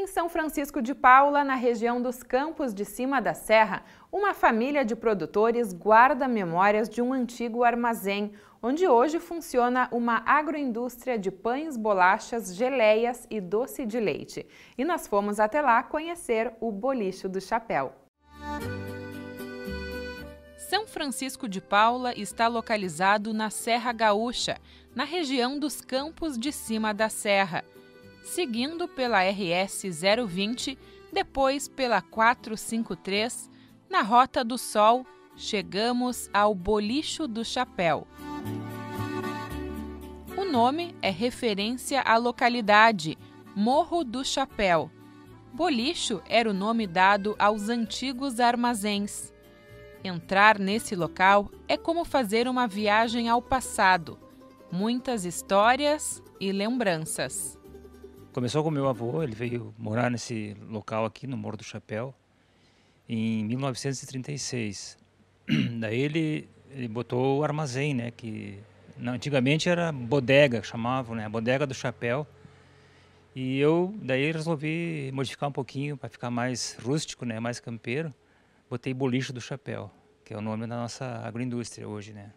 Em São Francisco de Paula, na região dos Campos de Cima da Serra, uma família de produtores guarda memórias de um antigo armazém, onde hoje funciona uma agroindústria de pães, bolachas, geleias e doce de leite. E nós fomos até lá conhecer o Bolicho do Chapéu. São Francisco de Paula está localizado na Serra Gaúcha, na região dos Campos de Cima da Serra seguindo pela RS 020, depois pela 453. Na Rota do Sol, chegamos ao Bolicho do Chapéu. O nome é referência à localidade, Morro do Chapéu. Bolicho era o nome dado aos antigos armazéns. Entrar nesse local é como fazer uma viagem ao passado. Muitas histórias e lembranças. Começou com meu avô, ele veio morar nesse local aqui, no Morro do Chapéu, em 1936. Daí ele, ele botou o armazém, né, que antigamente era bodega, chamavam, né, bodega do chapéu. E eu daí resolvi modificar um pouquinho para ficar mais rústico, né, mais campeiro. Botei boliche do chapéu, que é o nome da nossa agroindústria hoje, né.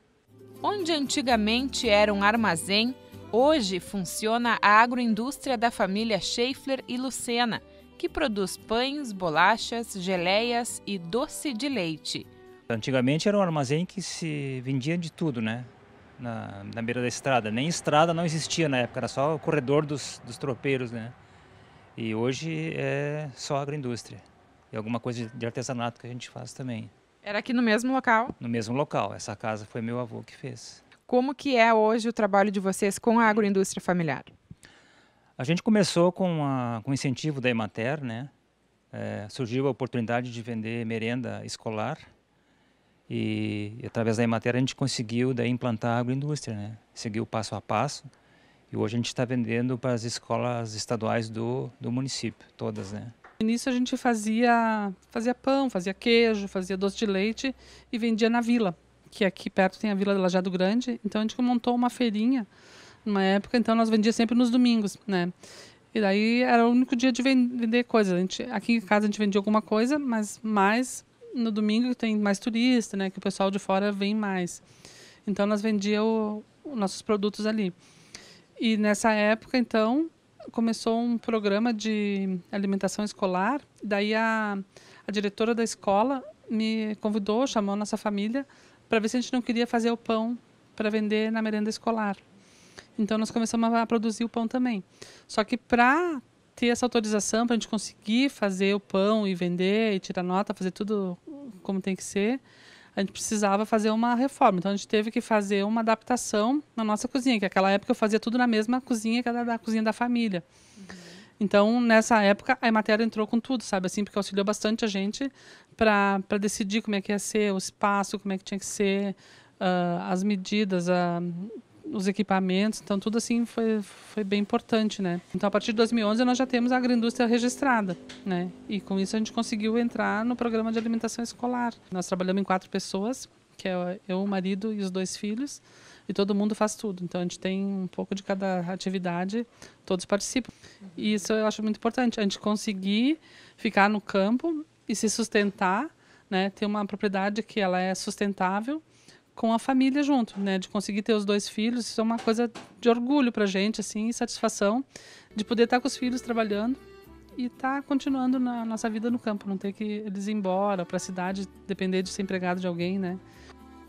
Onde antigamente era um armazém, Hoje funciona a agroindústria da família Schaeffler e Lucena, que produz pães, bolachas, geleias e doce de leite. Antigamente era um armazém que se vendia de tudo, né? Na, na beira da estrada. Nem estrada não existia na época, era só o corredor dos, dos tropeiros, né? E hoje é só agroindústria. E alguma coisa de artesanato que a gente faz também. Era aqui no mesmo local? No mesmo local. Essa casa foi meu avô que fez. Como que é hoje o trabalho de vocês com a agroindústria familiar? A gente começou com, a, com o incentivo da Emater, né? É, surgiu a oportunidade de vender merenda escolar e, e através da Emater a gente conseguiu daí implantar a agroindústria, né? Seguiu passo a passo e hoje a gente está vendendo para as escolas estaduais do, do município, todas, né? No início a gente fazia, fazia pão, fazia queijo, fazia doce de leite e vendia na vila que aqui perto tem a Vila Lajado Grande, então a gente montou uma feirinha numa época, então nós vendia sempre nos domingos, né? E daí era o único dia de vender coisas. A gente, aqui em casa a gente vendia alguma coisa, mas mais no domingo tem mais turista, né? Que o pessoal de fora vem mais. Então nós vendíamos os nossos produtos ali. E nessa época, então, começou um programa de alimentação escolar. Daí a, a diretora da escola me convidou, chamou a nossa família para ver se a gente não queria fazer o pão para vender na merenda escolar. Então nós começamos a produzir o pão também. Só que para ter essa autorização, para a gente conseguir fazer o pão e vender e tirar nota, fazer tudo como tem que ser, a gente precisava fazer uma reforma. Então a gente teve que fazer uma adaptação na nossa cozinha, que naquela época eu fazia tudo na mesma cozinha que era da cozinha da família. Então, nessa época, a matéria entrou com tudo, sabe? Assim, porque auxiliou bastante a gente para decidir como é que ia ser o espaço, como é que tinha que ser uh, as medidas, a, ah, os equipamentos. Então, tudo assim foi, foi bem importante, né? Então, a partir de 2011, nós já temos a agroindústria registrada, né? E com isso, a gente conseguiu entrar no programa de alimentação escolar. Nós trabalhamos em quatro pessoas, que é eu, o marido e os dois filhos e todo mundo faz tudo. Então a gente tem um pouco de cada atividade, todos participam. E isso eu acho muito importante, a gente conseguir ficar no campo e se sustentar, né? Ter uma propriedade que ela é sustentável com a família junto, né? De conseguir ter os dois filhos, isso é uma coisa de orgulho para gente, assim, e satisfação de poder estar tá com os filhos trabalhando e estar tá continuando na nossa vida no campo, não ter que eles ir embora para a cidade, depender de ser empregado de alguém, né?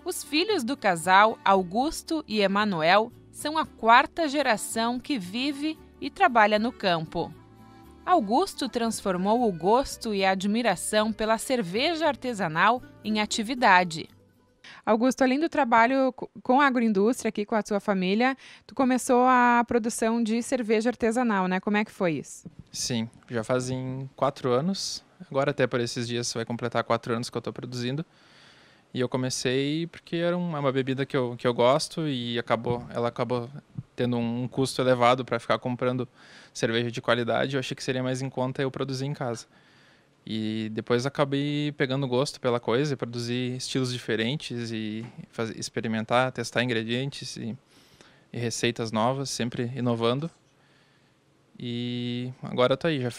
Os filhos do casal, Augusto e Emanuel, são a quarta geração que vive e trabalha no campo. Augusto transformou o gosto e a admiração pela cerveja artesanal em atividade. Augusto, além do trabalho com a agroindústria aqui com a sua família, tu começou a produção de cerveja artesanal, né? Como é que foi isso? Sim, já fazem quatro anos. Agora até por esses dias vai completar quatro anos que eu estou produzindo. E eu comecei porque era é uma, bebida que eu, que eu gosto e acabou, ela acabou tendo um, custo elevado para ficar comprando cerveja de qualidade. Eu achei que seria mais em conta eu produzir em casa. E depois acabei pegando gosto pela coisa, produzir estilos diferentes e fazer, experimentar, testar ingredientes e, e receitas novas, sempre inovando. E agora eu tô aí, já,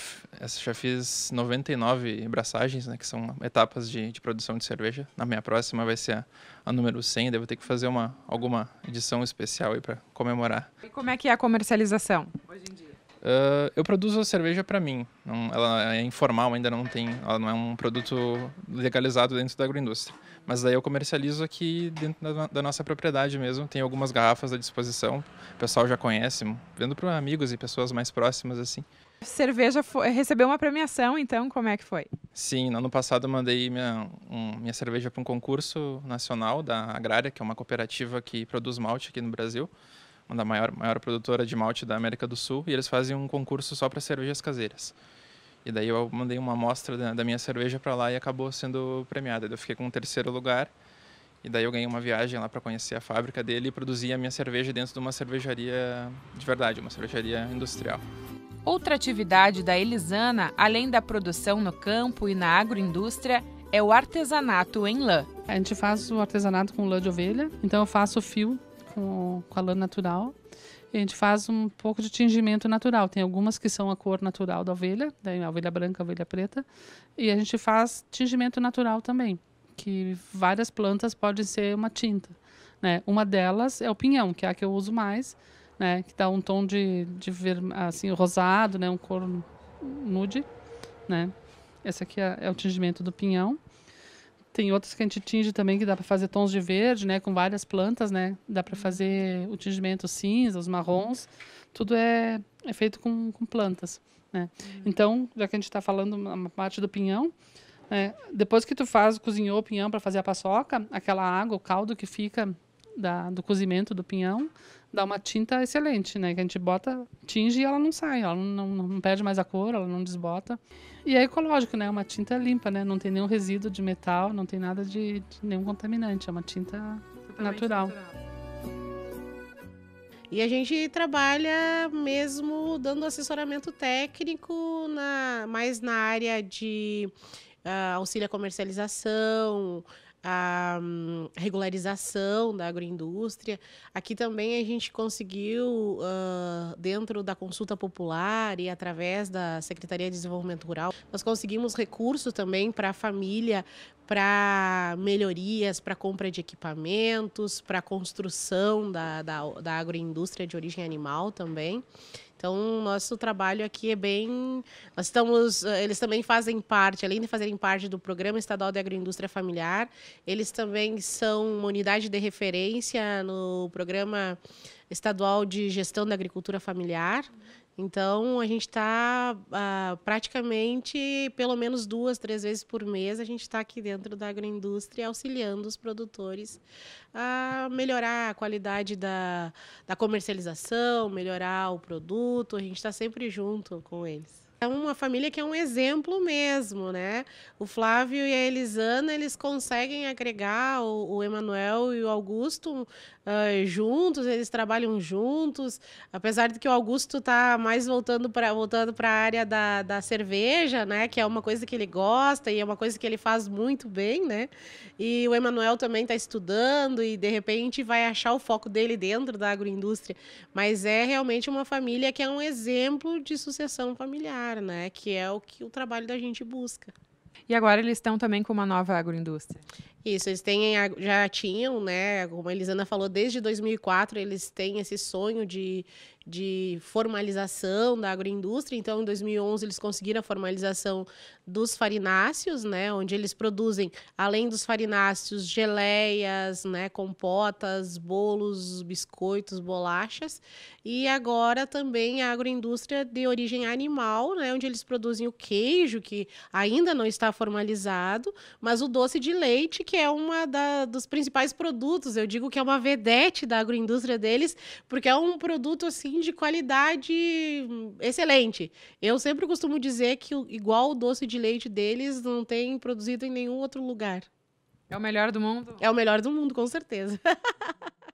já fiz 99 braçagens, né, que são etapas de, de produção de cerveja. Na minha próxima vai ser a, a número 100, devo ter que fazer uma, alguma edição especial aí para comemorar. E como é que é a comercialização hoje em dia? Uh, eu produzo a cerveja para mim, não, ela é informal, ainda não tem, ela não é um produto legalizado dentro da agroindústria. Mas daí eu comercializo aqui dentro da, da nossa propriedade mesmo. Tem algumas garrafas à disposição. O pessoal já conhece, vendo para amigos e pessoas mais próximas assim. Cerveja foi, recebeu uma premiação, então como é que foi? Sim, no ano passado eu mandei minha, um, minha cerveja para um concurso nacional da Agrária, que é uma cooperativa que produz malte aqui no Brasil, uma da maior, maior produtora de malte da América do Sul, e eles fazem um concurso só para cervejas caseiras. E daí eu mandei uma amostra da, da minha cerveja para lá e acabou sendo premiada. Eu fiquei com o terceiro lugar. E daí eu ganhei uma viagem lá para conhecer a fábrica dele e produzir a minha cerveja dentro de uma cervejaria de verdade, uma cervejaria industrial. Outra atividade da Elisana, além da produção no campo e na agroindústria, é o artesanato em lã. A gente faz o artesanato com lã de ovelha, então eu faço fio com, com a lã natural a gente faz um pouco de tingimento natural. Tem algumas que são a cor natural da ovelha, da a ovelha branca, a ovelha preta, e a gente faz tingimento natural também, que várias plantas podem ser uma tinta. Né? Uma delas é o pinhão, que é a que eu uso mais, né, que dá um tom de, de ver, assim, rosado, né, um cor nude, né? Esse aqui é, é o tingimento do pinhão. Tem outras que a gente tinge também, que dá para fazer tons de verde, né? Com várias plantas, né? Dá para uhum. fazer o tingimento cinza, os marrons. Tudo é, é feito com, com plantas, né? Uhum. Então, já que a gente está falando uma parte do pinhão, né? depois que tu faz, cozinhou o pinhão para fazer a paçoca, aquela água, o caldo que fica da, do cozimento do pinhão, dá uma tinta excelente, né? Que a gente bota, tinge e ela não sai, ela não, não, não perde mais a cor, ela não desbota. E é ecológico, né? Uma tinta é limpa, né? Não tem nenhum resíduo de metal, não tem nada de, de nenhum contaminante, é uma tinta natural. natural. E a gente trabalha mesmo dando assessoramento técnico na, mais na área de uh, auxílio à comercialização, a hum, regularização da agroindústria. Aqui também a gente conseguiu, uh, dentro da consulta popular e através da Secretaria de Desenvolvimento Rural, nós conseguimos recursos também para a família, para melhorias, para compra de equipamentos, para construção da, da, da agroindústria de origem animal também. Então, nosso trabalho aqui é bem. Nós estamos. Eh, eles também fazem parte, além de fazerem parte do Programa Estadual de Agroindústria Familiar, eles também são uma unidade de referência no Programa Estadual de Gestão da Agricultura Familiar. Uhum. Então, a gente está ah, praticamente, pelo menos duas, três vezes por mês, a gente está aqui dentro da agroindústria auxiliando os produtores a melhorar a qualidade da, da comercialização, melhorar o produto. A gente está sempre junto com eles é uma família que é um exemplo mesmo, né? O Flávio e a Elisana, eles conseguem agregar o, o Emanuel e o Augusto uh, juntos, eles trabalham juntos, apesar de que o Augusto está mais voltando para voltando para a área da, da cerveja, né? Que é uma coisa que ele gosta e é uma coisa que ele faz muito bem, né? E o Emanuel também está estudando e de repente vai achar o foco dele dentro da agroindústria, mas é realmente uma família que é um exemplo de sucessão familiar né? Que é o que o trabalho da gente busca. E agora eles estão também com uma nova agroindústria. Isso, eles têm, já tinham, né? Como a Elisana falou, desde 2004 eles têm esse sonho de, de formalização da agroindústria. Então, em 2011, eles conseguiram a formalização dos farináceos, né, onde eles produzem, além dos farináceos, geleias, né, compotas, bolos, biscoitos, bolachas. E agora também a agroindústria de origem animal, né, onde eles produzem o queijo, que ainda não está formalizado, mas o doce de leite, que é uma dos principais produtos. Eu digo que é uma vedete da agroindústria deles, porque é um produto assim assim de qualidade excelente. Eu sempre costumo dizer que igual o doce de leite deles não tem produzido em nenhum outro lugar. É o melhor do mundo? É o melhor do mundo, com certeza.